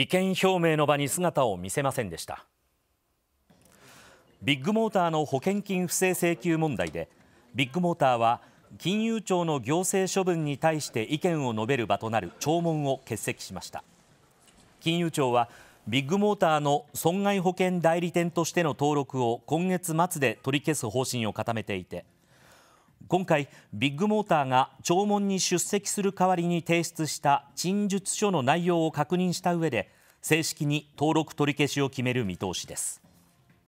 意見表明の場に姿を見せませんでしたビッグモーターの保険金不正請求問題でビッグモーターは金融庁の行政処分に対して意見を述べる場となる聴聞を欠席しました金融庁はビッグモーターの損害保険代理店としての登録を今月末で取り消す方針を固めていて今回ビッグモーターが聴聞に出席する代わりに提出した陳述書の内容を確認した上で正式に登録取り消しを決める見通しです